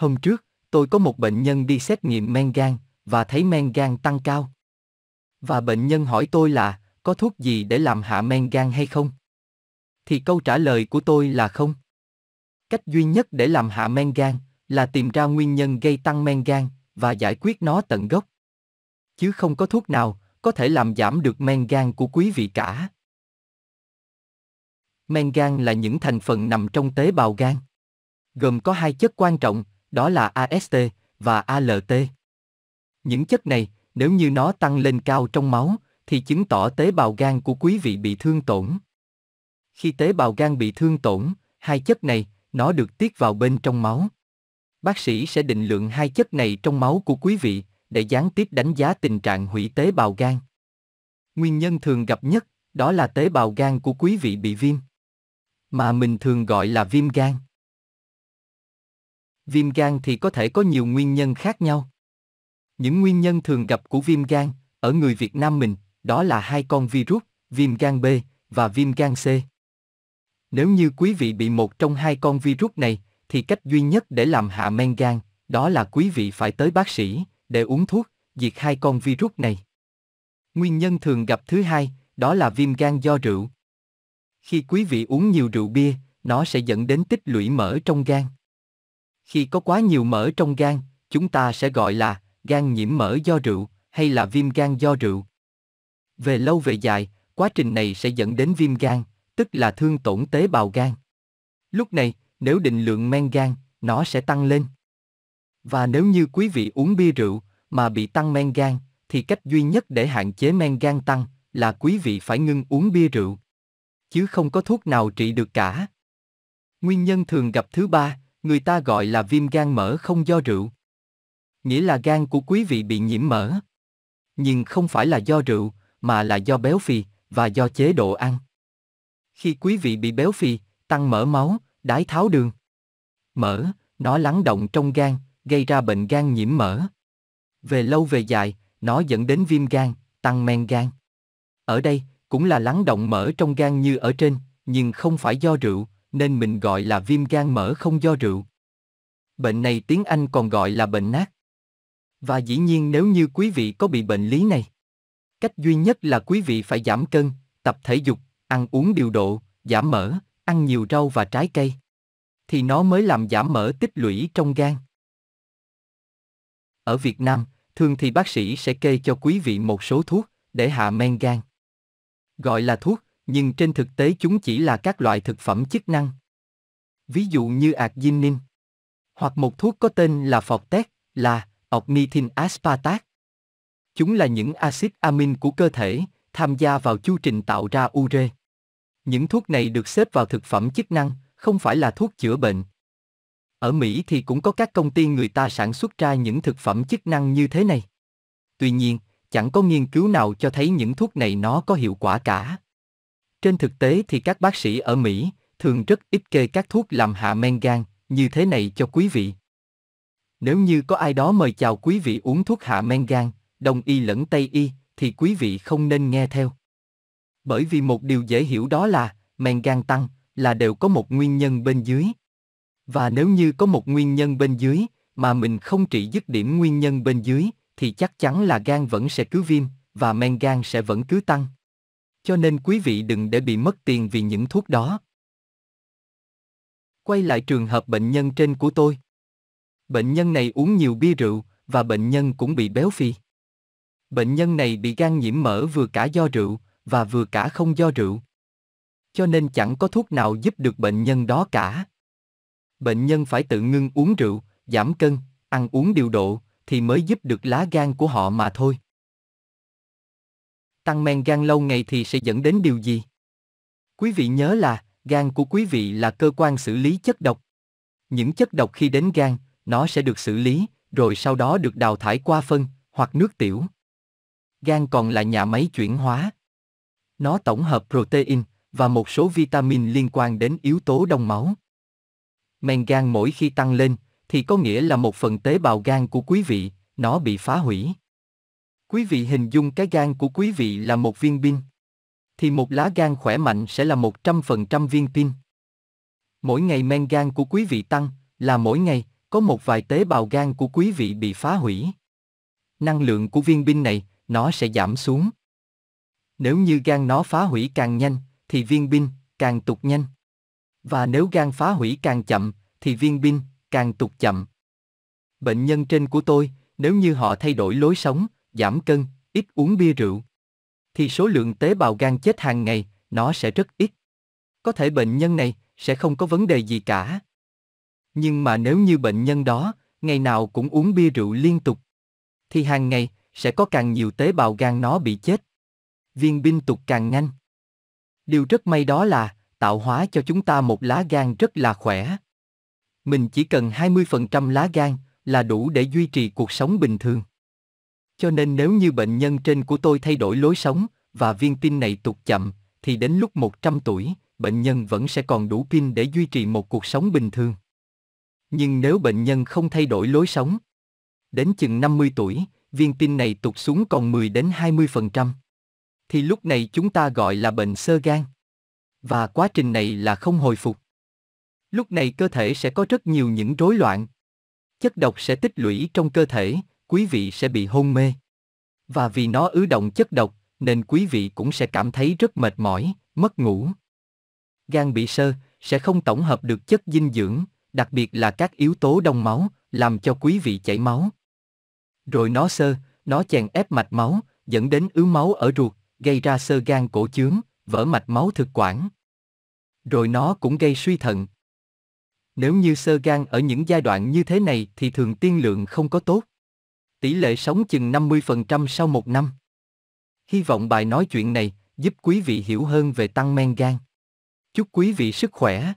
Hôm trước, tôi có một bệnh nhân đi xét nghiệm men gan và thấy men gan tăng cao. Và bệnh nhân hỏi tôi là có thuốc gì để làm hạ men gan hay không? Thì câu trả lời của tôi là không. Cách duy nhất để làm hạ men gan là tìm ra nguyên nhân gây tăng men gan và giải quyết nó tận gốc. Chứ không có thuốc nào có thể làm giảm được men gan của quý vị cả. Men gan là những thành phần nằm trong tế bào gan. Gồm có hai chất quan trọng đó là AST và ALT. Những chất này, nếu như nó tăng lên cao trong máu, thì chứng tỏ tế bào gan của quý vị bị thương tổn. Khi tế bào gan bị thương tổn, hai chất này, nó được tiết vào bên trong máu. Bác sĩ sẽ định lượng hai chất này trong máu của quý vị để gián tiếp đánh giá tình trạng hủy tế bào gan. Nguyên nhân thường gặp nhất đó là tế bào gan của quý vị bị viêm, mà mình thường gọi là viêm gan viêm gan thì có thể có nhiều nguyên nhân khác nhau. Những nguyên nhân thường gặp của viêm gan ở người Việt Nam mình đó là hai con virus, viêm gan B và viêm gan C. Nếu như quý vị bị một trong hai con virus này thì cách duy nhất để làm hạ men gan đó là quý vị phải tới bác sĩ để uống thuốc diệt hai con virus này. Nguyên nhân thường gặp thứ hai đó là viêm gan do rượu. Khi quý vị uống nhiều rượu bia, nó sẽ dẫn đến tích lũy mỡ trong gan. Khi có quá nhiều mỡ trong gan, chúng ta sẽ gọi là gan nhiễm mỡ do rượu hay là viêm gan do rượu. Về lâu về dài, quá trình này sẽ dẫn đến viêm gan, tức là thương tổn tế bào gan. Lúc này, nếu định lượng men gan, nó sẽ tăng lên. Và nếu như quý vị uống bia rượu mà bị tăng men gan, thì cách duy nhất để hạn chế men gan tăng là quý vị phải ngưng uống bia rượu. Chứ không có thuốc nào trị được cả. Nguyên nhân thường gặp thứ ba người ta gọi là viêm gan mỡ không do rượu. Nghĩa là gan của quý vị bị nhiễm mỡ. Nhưng không phải là do rượu, mà là do béo phì và do chế độ ăn. Khi quý vị bị béo phì, tăng mỡ máu, đái tháo đường. Mỡ, nó lắng động trong gan, gây ra bệnh gan nhiễm mỡ. Về lâu về dài, nó dẫn đến viêm gan, tăng men gan. Ở đây, cũng là lắng động mỡ trong gan như ở trên, nhưng không phải do rượu, nên mình gọi là viêm gan mỡ không do rượu. Bệnh này tiếng Anh còn gọi là bệnh nát. Và dĩ nhiên nếu như quý vị có bị bệnh lý này, cách duy nhất là quý vị phải giảm cân, tập thể dục, ăn uống điều độ, giảm mỡ, ăn nhiều rau và trái cây thì nó mới làm giảm mỡ tích lũy trong gan. Ở Việt Nam, thường thì bác sĩ sẽ kê cho quý vị một số thuốc để hạ men gan. Gọi là thuốc nhưng trên thực tế chúng chỉ là các loại thực phẩm chức năng. Ví dụ như arginine hoặc một thuốc có tên là phọt là ornithin aspartate. Chúng là những axit amin của cơ thể, tham gia vào chu trình tạo ra ure. Những thuốc này được xếp vào thực phẩm chức năng, không phải là thuốc chữa bệnh. Ở Mỹ thì cũng có các công ty người ta sản xuất ra những thực phẩm chức năng như thế này. Tuy nhiên, chẳng có nghiên cứu nào cho thấy những thuốc này nó có hiệu quả cả. Trên thực tế thì các bác sĩ ở Mỹ thường rất ít kê các thuốc làm hạ men gan như thế này cho quý vị. Nếu như có ai đó mời chào quý vị uống thuốc hạ men gan, đông y lẫn tây y, thì quý vị không nên nghe theo. Bởi vì một điều dễ hiểu đó là, men gan tăng là đều có một nguyên nhân bên dưới. Và nếu như có một nguyên nhân bên dưới, mà mình không trị dứt điểm nguyên nhân bên dưới, thì chắc chắn là gan vẫn sẽ cứ viêm, và men gan sẽ vẫn cứ tăng. Cho nên quý vị đừng để bị mất tiền vì những thuốc đó. Quay lại trường hợp bệnh nhân trên của tôi. Bệnh nhân này uống nhiều bia rượu và bệnh nhân cũng bị béo phì. Bệnh nhân này bị gan nhiễm mỡ vừa cả do rượu và vừa cả không do rượu. Cho nên chẳng có thuốc nào giúp được bệnh nhân đó cả. Bệnh nhân phải tự ngưng uống rượu, giảm cân, ăn uống điều độ thì mới giúp được lá gan của họ mà thôi tăng men gan lâu ngày thì sẽ dẫn đến điều gì? Quý vị nhớ là, gan của quý vị là cơ quan xử lý chất độc. Những chất độc khi đến gan, nó sẽ được xử lý, rồi sau đó được đào thải qua phân hoặc nước tiểu. Gan còn là nhà máy chuyển hóa. Nó tổng hợp protein và một số vitamin liên quan đến yếu tố đông máu. Men gan mỗi khi tăng lên thì có nghĩa là một phần tế bào gan của quý vị, nó bị phá hủy. Quý vị hình dung cái gan của quý vị là một viên pin. Thì một lá gan khỏe mạnh sẽ là 100% viên pin. Mỗi ngày men gan của quý vị tăng là mỗi ngày có một vài tế bào gan của quý vị bị phá hủy. Năng lượng của viên pin này, nó sẽ giảm xuống. Nếu như gan nó phá hủy càng nhanh, thì viên pin càng tụt nhanh. Và nếu gan phá hủy càng chậm, thì viên pin càng tụt chậm. Bệnh nhân trên của tôi, nếu như họ thay đổi lối sống, giảm cân, ít uống bia rượu, thì số lượng tế bào gan chết hàng ngày, nó sẽ rất ít. Có thể bệnh nhân này sẽ không có vấn đề gì cả. Nhưng mà nếu như bệnh nhân đó, ngày nào cũng uống bia rượu liên tục, thì hàng ngày sẽ có càng nhiều tế bào gan nó bị chết. Viên binh tục càng nhanh. Điều rất may đó là, tạo hóa cho chúng ta một lá gan rất là khỏe. Mình chỉ cần 20% lá gan là đủ để duy trì cuộc sống bình thường. Cho nên nếu như bệnh nhân trên của tôi thay đổi lối sống, và viên pin này tụt chậm, thì đến lúc 100 tuổi, bệnh nhân vẫn sẽ còn đủ pin để duy trì một cuộc sống bình thường. Nhưng nếu bệnh nhân không thay đổi lối sống, đến chừng 50 tuổi, viên pin này tụt xuống còn 10 đến 20%. Thì lúc này chúng ta gọi là bệnh sơ gan. Và quá trình này là không hồi phục. Lúc này cơ thể sẽ có rất nhiều những rối loạn. Chất độc sẽ tích lũy trong cơ thể, quý vị sẽ bị hôn mê. Và vì nó ứ động chất độc, nên quý vị cũng sẽ cảm thấy rất mệt mỏi, mất ngủ. Gan bị sơ sẽ không tổng hợp được chất dinh dưỡng, đặc biệt là các yếu tố đông máu, làm cho quý vị chảy máu. Rồi nó sơ, nó chèn ép mạch máu, dẫn đến ứ máu ở ruột, gây ra sơ gan cổ chướng, vỡ mạch máu thực quản. Rồi nó cũng gây suy thận. Nếu như sơ gan ở những giai đoạn như thế này thì thường tiên lượng không có tốt tỷ lệ sống chừng 50% sau một năm. Hy vọng bài nói chuyện này giúp quý vị hiểu hơn về tăng men gan. Chúc quý vị sức khỏe!